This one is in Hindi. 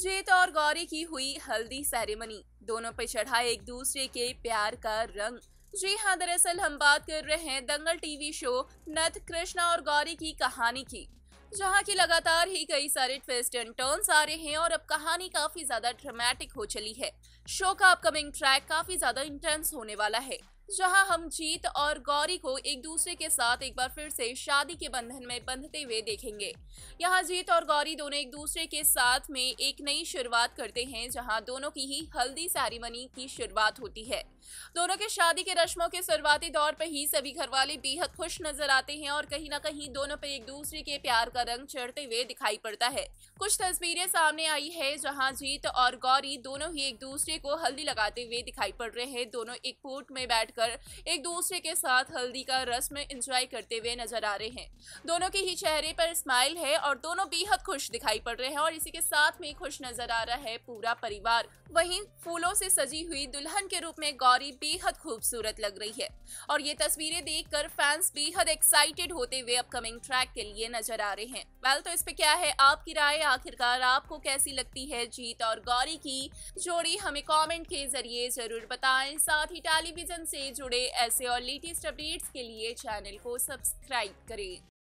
जीत और गौरी की हुई हल्दी सेरेमनी दोनों पे चढ़ा एक दूसरे के प्यार का रंग जी हाँ दरअसल हम बात कर रहे हैं दंगल टीवी शो नथ कृष्णा और गौरी की कहानी की जहाँ की लगातार ही कई सारे ट्विस्ट एंड टर्न्स आ रहे हैं और अब कहानी काफी ज्यादा ड्रामेटिक हो चली है शो का अपकमिंग ट्रैक काफी ज्यादा इंटेंस होने वाला है जहां हम जीत और गौरी को एक दूसरे के साथ एक बार फिर से शादी के बंधन में बंधते हुए देखेंगे यहां जीत और गौरी दोनों एक दूसरे के साथ में एक नई शुरुआत करते हैं जहां दोनों की ही हल्दी सेरेमनी की शुरुआत होती है दोनों के शादी के रस्मों के शुरुआती दौर पर ही सभी घर वाले बेहद खुश नजर आते हैं और कहीं ना कहीं दोनों पर एक दूसरे के प्यार का रंग चढ़ते हुए दिखाई पड़ता है कुछ तस्वीरें सामने आई है जहाँ जीत और गौरी दोनों ही एक दूसरे दूसरे को हल्दी लगाते हुए दिखाई पड़ रहे हैं दोनों एक पोर्ट में बैठकर एक दूसरे के साथ हल्दी का रस्म एंजॉय करते हुए नजर आ रहे हैं दोनों के ही चेहरे पर स्माइल है और दोनों बेहद खुश दिखाई पड़ रहे हैं और इसी के साथ में खुश नजर आ रहा है पूरा परिवार वहीं फूलों से सजी हुई दुल्हन के रूप में गौरी बेहद खूबसूरत लग रही है और ये तस्वीरें देखकर फैंस बेहद एक्साइटेड होते हुए अपकमिंग ट्रैक के लिए नजर आ रहे हैं वेल तो इस पे क्या है आपकी राय आखिरकार आपको कैसी लगती है जीत और गौरी की जोड़ी हमें कमेंट के जरिए जरूर बताएं साथ ही टेलीविजन से जुड़े ऐसे और लेटेस्ट अपडेट्स के लिए चैनल को सब्सक्राइब करें